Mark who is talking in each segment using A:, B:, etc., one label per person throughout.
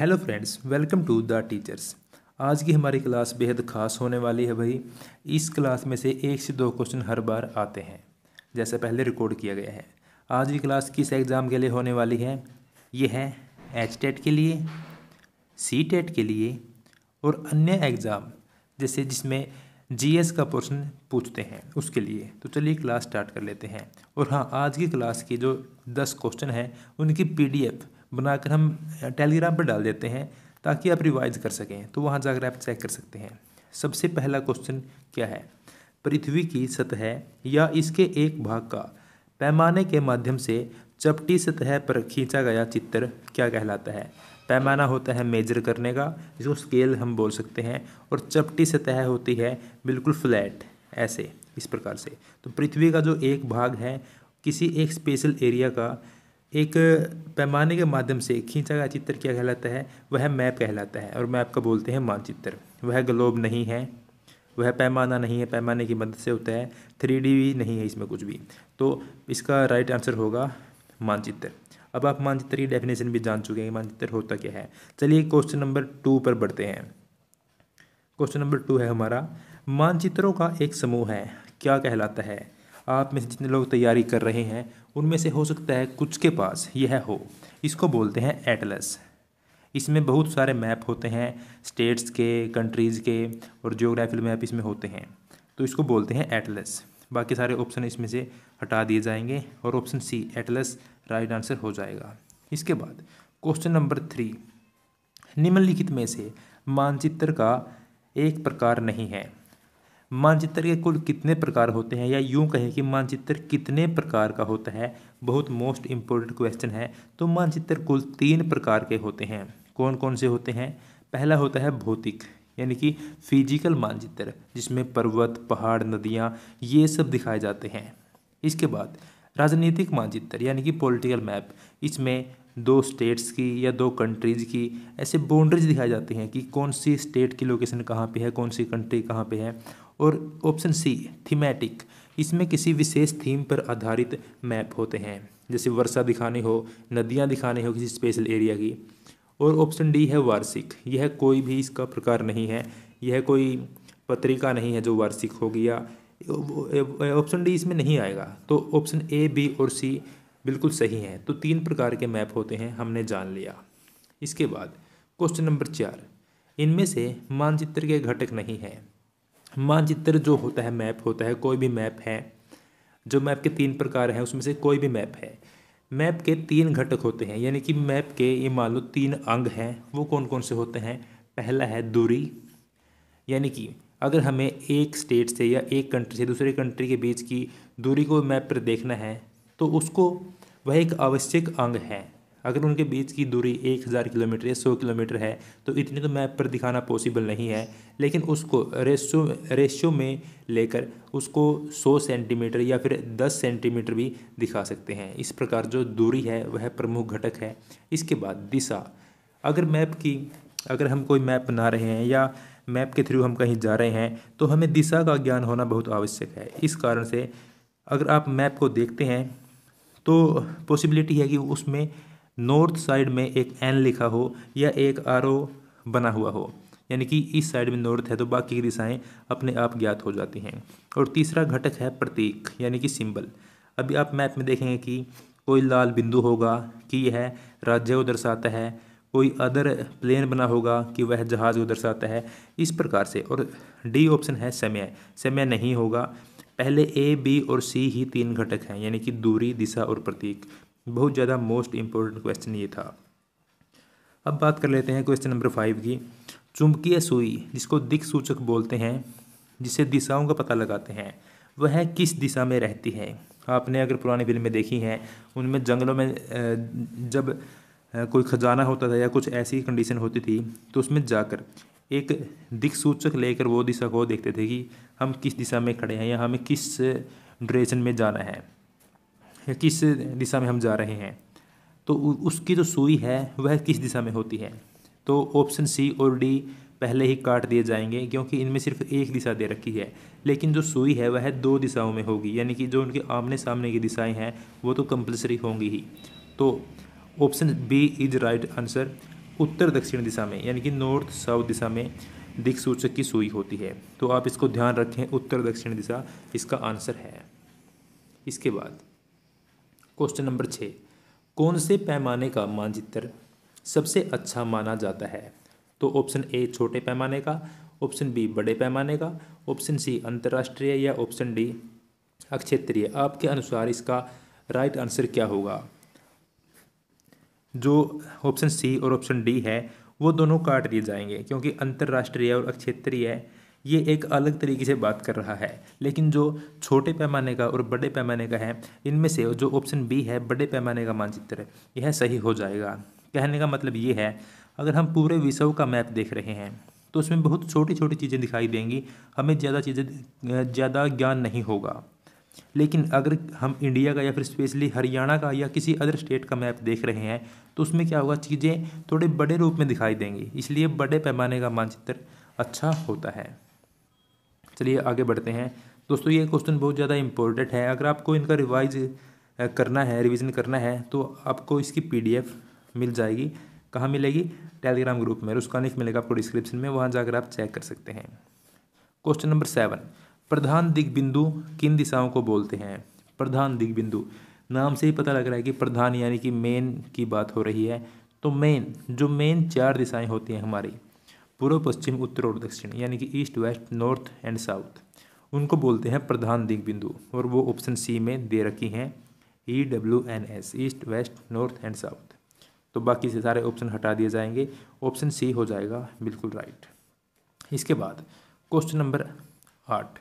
A: hello friends welcome to the teachers आज की हमारी क्लास बेहद खास होने वाली है भाई इस क्लास में से एक से दो क्वेश्चन हर बार आते हैं जैसे पहले रिकॉर्ड किया गया है आज की क्लास किस एग्ज़ाम के लिए होने वाली है ये है एच टेट के लिए सी टेट के लिए और अन्य एग्ज़ाम जैसे जिसमें जी का पोर्शन पूछते हैं उसके लिए तो चलिए क्लास स्टार्ट कर लेते हैं और हाँ आज की क्लास की जो दस क्वेश्चन हैं उनकी पी बनाकर हम टेलीग्राम पर डाल देते हैं ताकि आप रिवाइज कर सकें तो वहाँ जाकर आप चेक कर सकते हैं सबसे पहला क्वेश्चन क्या है पृथ्वी की सतह या इसके एक भाग का पैमाने के माध्यम से चपटी सतह पर खींचा गया चित्र क्या कहलाता है पैमाना होता है मेजर करने का जो स्केल हम बोल सकते हैं और चपटी सतह होती है बिल्कुल फ्लैट ऐसे इस प्रकार से तो पृथ्वी का जो एक भाग है किसी एक स्पेशल एरिया का एक पैमाने के माध्यम से खींचा गया चित्र क्या कहलाता है वह मैप कहलाता है और मैप का बोलते हैं मानचित्र वह ग्लोब नहीं है वह पैमाना नहीं है पैमाने की मदद से होता है थ्री डी भी नहीं है इसमें कुछ भी तो इसका राइट आंसर होगा मानचित्र अब आप मानचित्र की डेफिनेशन भी जान चुके हैं मानचित्र होता क्या है चलिए क्वेश्चन नंबर टू पर बढ़ते हैं क्वेश्चन नंबर टू है हमारा मानचित्रों का एक समूह है क्या कहलाता है आप में से जितने लोग तैयारी कर रहे हैं उनमें से हो सकता है कुछ के पास यह हो इसको बोलते हैं एटलस इसमें बहुत सारे मैप होते हैं स्टेट्स के कंट्रीज़ के और जियोग्राफिकल मैप इसमें होते हैं तो इसको बोलते हैं एटलस बाकी सारे ऑप्शन इसमें से हटा दिए जाएंगे और option C atlas right answer हो जाएगा इसके बाद क्वेश्चन नंबर थ्री निम्नलिखित में से मानचित्र का एक प्रकार नहीं है मानचित्र के कुल कितने प्रकार होते हैं या यूं कहें कि मानचित्र कितने प्रकार का होता है बहुत मोस्ट इम्पोर्टेंट क्वेश्चन है तो मानचित्र कुल तीन प्रकार के होते हैं कौन कौन से होते हैं पहला होता है भौतिक यानी कि फिजिकल मानचित्र जिसमें पर्वत पहाड़ नदियाँ ये सब दिखाए जाते हैं इसके बाद राजनीतिक मानचित्र यानी कि पॉलिटिकल मैप इसमें दो स्टेट्स की या दो कंट्रीज़ की ऐसे बाउंड्रीज दिखाई जाती हैं कि कौन सी स्टेट की लोकेशन कहाँ पे है कौन सी कंट्री कहाँ पे है और ऑप्शन सी थीमेटिक इसमें किसी विशेष थीम पर आधारित मैप होते हैं जैसे वर्षा दिखानी हो नदियाँ दिखानी हो किसी स्पेशल एरिया की और ऑप्शन डी है वार्षिक यह कोई भी इसका प्रकार नहीं है यह कोई पत्रिका नहीं है जो वार्षिक होगी या ऑप्शन डी इसमें नहीं आएगा तो ऑप्शन ए बी और सी बिल्कुल सही हैं तो तीन प्रकार के मैप होते हैं हमने जान लिया इसके बाद क्वेश्चन नंबर चार इनमें से मानचित्र के घटक नहीं हैं मानचित्र जो होता है मैप होता है कोई भी मैप है जो मैप के तीन प्रकार हैं उसमें से कोई भी मैप है मैप के तीन घटक होते हैं यानी कि मैप के ये मान लो तीन अंग हैं वो कौन कौन से होते हैं पहला है दूरी यानी कि अगर हमें एक स्टेट से या एक कंट्री से दूसरे कंट्री के बीच की दूरी को मैप पर देखना है तो उसको वह एक आवश्यक अंग है अगर उनके बीच की दूरी एक हज़ार किलोमीटर या सौ किलोमीटर है तो इतनी तो मैप पर दिखाना पॉसिबल नहीं है लेकिन उसको रेशो रेशो में लेकर उसको सौ सेंटीमीटर या फिर दस सेंटीमीटर भी दिखा सकते हैं इस प्रकार जो दूरी है वह प्रमुख घटक है इसके बाद दिशा अगर मैप की अगर हम कोई मैप बना रहे हैं या मैप के थ्रू हम कहीं जा रहे हैं तो हमें दिशा का ज्ञान होना बहुत आवश्यक है इस कारण से अगर आप मैप को देखते हैं तो पॉसिबिलिटी है कि उसमें नॉर्थ साइड में एक एन लिखा हो या एक आर ओ बना हुआ हो यानी कि इस साइड में नॉर्थ है तो बाकी की दिशाएं अपने आप ज्ञात हो जाती हैं और तीसरा घटक है प्रतीक यानी कि सिंबल अभी आप मैप में देखेंगे कि कोई लाल बिंदु होगा कि यह राज्य को दर्शाता है कोई अदर प्लेन बना होगा कि वह जहाज़ को दर्शाता है इस प्रकार से और डी ऑप्शन है समय समय नहीं होगा पहले ए बी और सी ही तीन घटक हैं यानी कि दूरी दिशा और प्रतीक बहुत ज़्यादा मोस्ट इम्पोर्टेंट क्वेश्चन ये था अब बात कर लेते हैं क्वेश्चन नंबर फाइव की चुंबकीय सुई जिसको दिक सूचक बोलते हैं जिसे दिशाओं का पता लगाते हैं वह किस दिशा में रहती है आपने अगर पुरानी फिल्में देखी हैं उनमें जंगलों में जब कोई ख़जाना होता था या कुछ ऐसी कंडीशन होती थी तो उसमें जाकर एक दिक्सूचक लेकर वो दिशा को देखते थे कि हम किस दिशा में खड़े हैं या हमें किस डरेशन में जाना है या किस दिशा में हम जा रहे हैं तो उसकी जो सुई है वह किस दिशा में होती है तो ऑप्शन सी और डी पहले ही काट दिए जाएंगे क्योंकि इनमें सिर्फ एक दिशा दे रखी है लेकिन जो सुई है वह दो दिशाओं में होगी यानी कि जो उनके आमने सामने की दिशाएं हैं वो तो कंपलसरी होंगी ही तो option B is right answer उत्तर दक्षिण दिशा में यानी कि नॉर्थ साउथ दिशा में दिक्सूचक की सुई होती है तो आप इसको ध्यान रखें उत्तर दक्षिण दिशा इसका आंसर है इसके बाद क्वेश्चन नंबर छः कौन से पैमाने का मानचित्र सबसे अच्छा माना जाता है तो ऑप्शन ए छोटे पैमाने का ऑप्शन बी बड़े पैमाने का ऑप्शन सी अंतर्राष्ट्रीय या ऑप्शन डी अक्षेत्रीय आपके अनुसार इसका राइट आंसर क्या होगा जो ऑप्शन सी और ऑप्शन डी है वो दोनों काट दिए जाएंगे क्योंकि अंतर्राष्ट्रीय और क्षेत्रीय ये एक अलग तरीके से बात कर रहा है लेकिन जो छोटे पैमाने का और बड़े पैमाने का है इनमें से जो ऑप्शन बी है बड़े पैमाने का मानचित्र यह सही हो जाएगा कहने का मतलब ये है अगर हम पूरे विश्व का मैप देख रहे हैं तो उसमें बहुत छोटी छोटी चीज़ें दिखाई देंगी हमें ज़्यादा चीज़ें ज़्यादा ज्ञान नहीं होगा लेकिन अगर हम इंडिया का या फिर स्पेशली हरियाणा का या किसी अदर स्टेट का मैप देख रहे हैं तो उसमें क्या होगा चीज़ें थोड़े बड़े रूप में दिखाई देंगी इसलिए बड़े पैमाने का मानचित्र अच्छा होता है चलिए आगे बढ़ते हैं दोस्तों ये क्वेश्चन बहुत ज़्यादा इंपॉर्टेंट है अगर आपको इनका रिवाइज करना है रिविज़न करना है तो आपको इसकी पी मिल जाएगी कहाँ मिलेगी टेलीग्राम ग्रुप में उसका लिंक मिलेगा आपको डिस्क्रिप्शन में वहाँ जाकर आप चेक कर सकते हैं क्वेश्चन नंबर सेवन प्रधान दिग्बिंदु किन दिशाओं को बोलते हैं प्रधान दिग्बिंदु नाम से ही पता लग रहा है कि प्रधान यानी कि मेन की बात हो रही है तो मेन जो मेन चार दिशाएं होती हैं हमारी पूर्व पश्चिम उत्तर और दक्षिण यानी कि east west north and south उनको बोलते हैं प्रधान दिग्बिंदु और वो ऑप्शन सी में दे रखी हैं E W N S east west north and south तो बाकी से सारे ऑप्शन हटा दिए जाएंगे ऑप्शन सी हो जाएगा बिल्कुल राइट इसके बाद क्वेश्चन नंबर आठ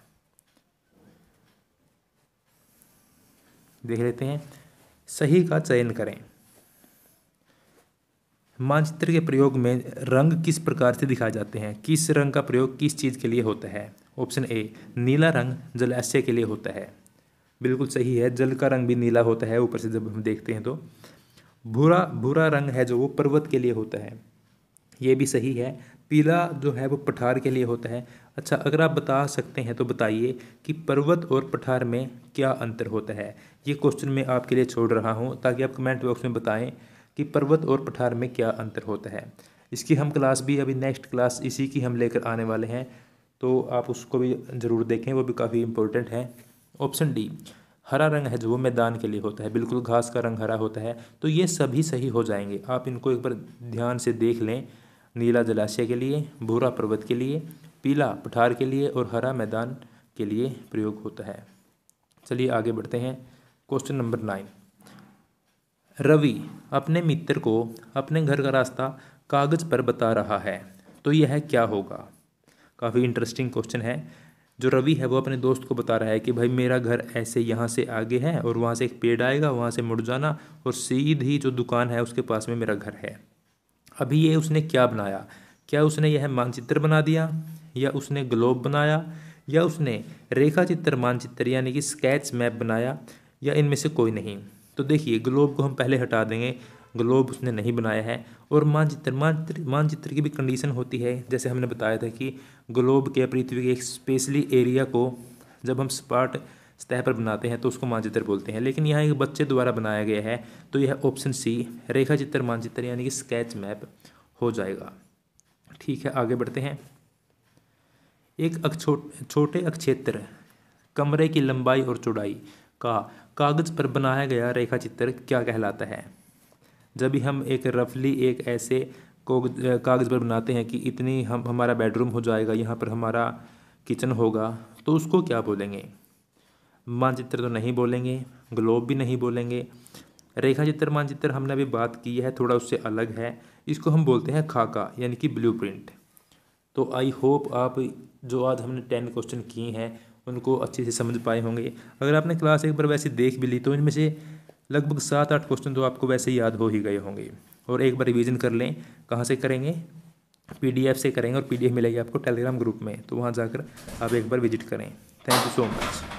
A: देख लेते हैं सही का चयन करें मानचित्र के प्रयोग में रंग किस प्रकार से दिखाए जाते हैं किस रंग का प्रयोग किस चीज़ के लिए होता है ऑप्शन ए नीला रंग जलाशय के लिए होता है बिल्कुल सही है जल का रंग भी नीला होता है ऊपर से जब हम देखते हैं तो भूरा भूरा रंग है जो वो पर्वत के लिए होता है ये भी सही है पीला जो है वो पठार के लिए होता है अच्छा अगर आप बता सकते हैं तो बताइए कि पर्वत और पठार में क्या अंतर होता है ये क्वेश्चन मैं आपके लिए छोड़ रहा हूँ ताकि आप कमेंट बॉक्स में बताएं कि पर्वत और पठार में क्या अंतर होता है इसकी हम क्लास भी अभी नेक्स्ट क्लास इसी की हम लेकर आने वाले हैं तो आप उसको भी ज़रूर देखें वो भी काफ़ी इंपॉर्टेंट है ऑप्शन डी हरा रंग है जो वो मैदान के लिए होता है बिल्कुल घास का रंग हरा होता है तो ये सभी सही हो जाएंगे आप इनको एक बार ध्यान से देख लें नीला जलाशय के लिए भूरा पर्वत के लिए पीला पठार के लिए और हरा मैदान के लिए प्रयोग होता है चलिए आगे बढ़ते हैं क्वेश्चन नंबर नाइन रवि अपने मित्र को अपने घर का रास्ता कागज़ पर बता रहा है तो यह क्या होगा काफ़ी इंटरेस्टिंग क्वेश्चन है जो रवि है वो अपने दोस्त को बता रहा है कि भाई मेरा घर ऐसे यहाँ से आगे है और वहाँ से एक पेड़ आएगा वहाँ से मुड़ जाना और सीधी जो दुकान है उसके पास में मेरा घर है अभी ये उसने क्या बनाया क्या उसने यह मानचित्र बना दिया या उसने ग्लोब बनाया या उसने रेखा चित्र मानचित्र यानी कि स्केच मैप बनाया या इनमें से कोई नहीं तो देखिए ग्लोब को हम पहले हटा देंगे ग्लोब उसने नहीं बनाया है और मानचित्र मानचित्र मानचित्र की भी कंडीशन होती है जैसे हमने बताया था कि ग्लोब के पृथ्वी के एक स्पेशली एरिया को जब हम स्पाट सतह पर बनाते हैं तो उसको मानचित्र बोलते हैं लेकिन यहाँ एक बच्चे द्वारा बनाया गया है तो यह ऑप्शन सी रेखा चित्र मानचित्र यानी कि स्केच मैप हो जाएगा ठीक है आगे बढ़ते हैं एक अक्षो छोटे अक्षेत्र कमरे की लंबाई और चौड़ाई का कागज़ पर बनाया गया रेखा चित्र क्या कहलाता है जब भी हम एक रफली एक ऐसे कागज़ पर बनाते हैं कि इतनी हम हमारा बेडरूम हो जाएगा यहाँ पर हमारा किचन होगा तो उसको क्या बोलेंगे मानचित्र तो नहीं बोलेंगे ग्लोब भी नहीं बोलेंगे रेखा चित्र मानचित्र हमने अभी बात की है थोड़ा उससे अलग है इसको हम बोलते हैं खाका यानी कि ब्लू प्रिंट तो आई होप आप जो आज हमने टेन क्वेश्चन किए हैं उनको अच्छे से समझ पाए होंगे अगर आपने क्लास एक बार वैसे देख भी ली तो इनमें से लगभग सात आठ क्वेश्चन तो आपको वैसे याद हो ही गए होंगे और एक बार रिवीजन कर लें कहाँ से करेंगे पीडीएफ से करेंगे और पीडीएफ मिलेगी आपको टेलीग्राम ग्रुप में तो वहाँ जाकर आप एक बार विजिट करें थैंक यू सो मच